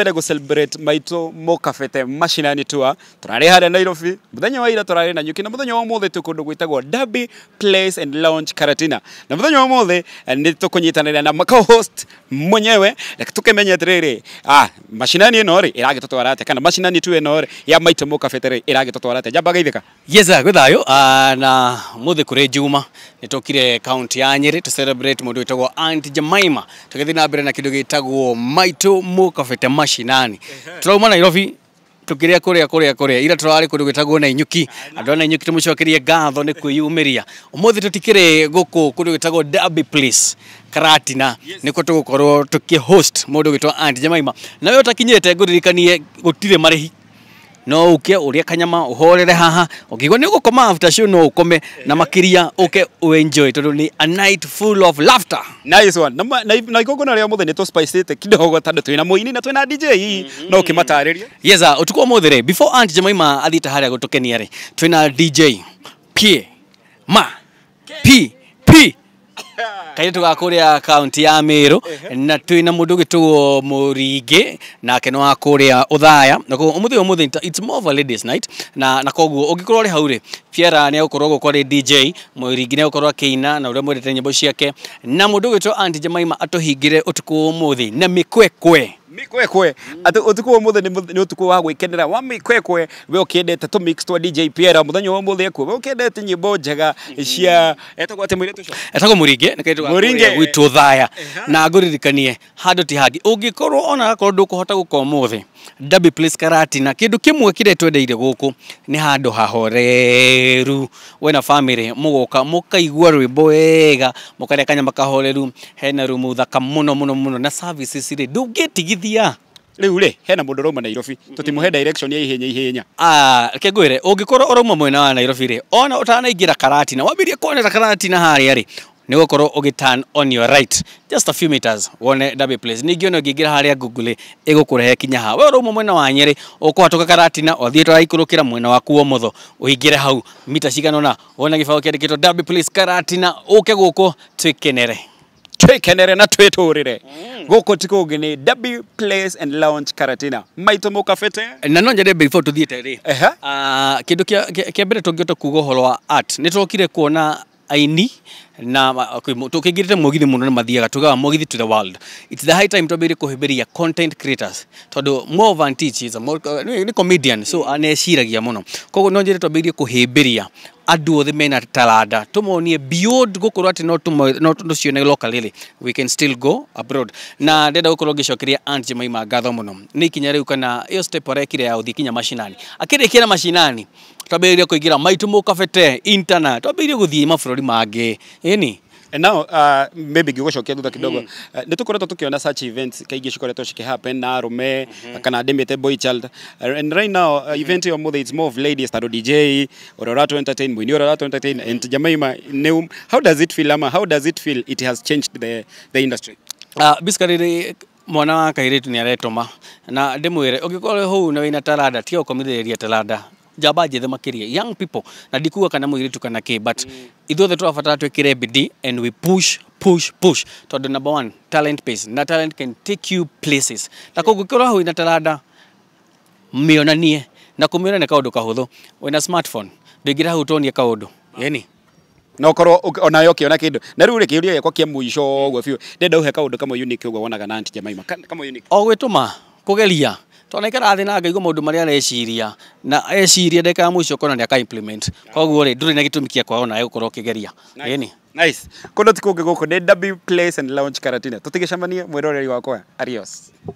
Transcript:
tupende gå celebrate maitå må kabete macinani tua tå rarä harä nairobi må thenya wa ira tå na nyuki na må thenya wa må thä tå kå Derby Place and Lounge Karatina na må thenya wa må thä nä na makao host mwenyewe reke eh, tå kämenye atä ah, macinani ä no irage ä ragä tå twara atä kana macinani tu ä no ya maito må kabete rä ä ragä tå twara atä njamba geithä ka yesa gwä ah, na må thä juma rä njuma kire kaunti ya nyä rä celebrate må ndå Aunt Jemima tå gä na kidogo na maito ndå gä tagwo maitå mashinani turauma Nairobi tukiria kuria kuria kuria ira ndå gä tagwo na inyuki andu na inyuki cokerie ngatho tå tikä rä tutikire kå kå ndå Derby Place Karatina niko tugukorwo tuki host mundu gitwa Aunt Jemaima nawe utakinyite nguririkanie gutire marihi no uke uria kanyama uhorere haha ugigwa ni gukoma after show no ukome na makiria uke enjoy tondu ni a night full of laughter nice one na na igogo na ria muthe ni to spice it kidogo tando twina muini na twina DJ no ukimatareria mm-hmm. yes utuko re before aunt jemaima athita haria gutukenia ri twina DJ P ma P P kaitu ga kuria kaunti ya miru na twina mundu gituo muringi nake no akuria uthaya nako umuthi umuthi it's more of a ladies night na na koguo ungikorwo ri hau ri Fiera ni agukorwo gukorwo ri DJ muringi ni agukorwo akiina na uria mwendete nyimbo ciake na mundu gitwo Aunty Jemima atuhingire utuku umuthi na mikwekwe mikwekwe atu utuko umuthe ni utuko wa gwikenera wa mikwekwe we ukiendete tu mix twa DJ Pierre muthenya wa umuthe ekuo we ukiendete nyimbo njega mm-hmm. cia etagwo ati mwiritu etagwo murige muringe witu thaya na ngå hado ti hangä ungikorwo ona gakorwo ndå kå hota dabi place karati na kindu kimwe kire twendeire guku ni hado hahoreru we na family mugoka mukaigua rwimbo wega mukare kanya makahoreru he na rumu thaka muno muno muno na services rä ndungätigithia rä u rä hena må ndå rauma nairobi tå timå mm-hmm. direction ya ihenya ihenya reke ngwä re å ngä mwena wa nairobi rä ona å tanaingä ra karatina wambä rie kuonera karatina harä a rä ni gukorwo ugi turn on your right just a few meters wone double place ni ona å ngä ingä ra google ä gå kinya ha we å mwena wa nyerä å kå karatina å thiä ikurukira mwena wa kuo motho å hau mita ciganona wona gä baå kä andä kä place karatina uke guko twikenere twikenere na twitũrĩre guko ti kũngĩ nĩ W Place and Lounge Karatina maitũ mũkabĩte na no nyende before tũthiĩte rĩ ah, kĩndũ kĩa mbere tũngĩhota kuga ũhoro wa art nĩ twokire kuona aini na uh, tukingirite mugithi muno ni mathiaga tugaga mugithi to the world it's the high time to be twambire kuhimbiria content creators tondu Movan Tich is a more, uh, ni comedian so aneciragia uh, muno koguo no njire be kuhimbiria andå othe mena taranda tå monie gå korwo atä no tå cione locally rä we can still go abroad na ndenda gå korwo ngä cokeria anje ma ngatho må no nä ikinya rä u kana ä yo step arekire ya å thiä kinya macinani akä rä kia na macinani twambä rä ria kå ingä ra maitå må kabete twambä rä gå thiä mabå rå ri mangä ä And now uh, maybe ngĩgũcokia thutha mm-hmm. kidogo uh, nĩ tũkoretwo tũkĩona such events kaingĩ cikoretwo cikihappen na arume mm -hmm. kana ndĩmĩte boy child uh, and right now uh, mm-hmm. event your mother it's more of ladies tandå DJ or a rat entertain when you're a rat entertain mm-hmm. and Jamaima nĩ how does it feel ama how does it feel it has changed the, the industry uh, basically mwana wa kairitu nĩ aretũma na ndĩmwĩre ũngĩkorwo hau na wĩna taranda tiga ũkomithereria talada njamba njĩthĩ makiria young people na ndikuga kana mũirĩtu kana ke but mm. ithuothe tũrabatara twĩkĩre bidii and we push push push tondũ number one talent base na talent can take you places na koguo kĩrĩa hau ina taranda mĩonanie na kũmĩona nĩ kaũndũ kahũthũ wĩna smartphone ndũingĩra hau ũtonie kaũndũ yani na ũkorwo onayo ũkĩona kĩndũ na rĩu rĩ kĩũria gĩakwa kĩa mũico ũguo biũ ndenda ũhe kaũndũ kamwe unique ũguo wonaga na anti jamaima kamwe unique o gwĩtũma kũgeria tondå nä karathinangaigo maå ndå marä a areciria na eciria ndeka ya må icio kona nä aka koguo rä ndå rä na gä tå mi kä kwao nawe gå korwo å kä geria ni Nice. Kå ndå tikå ngä gå kå nä W Place and Lounge Karatina. Tå tigä cemanie mwä roreri wakwa. Arios.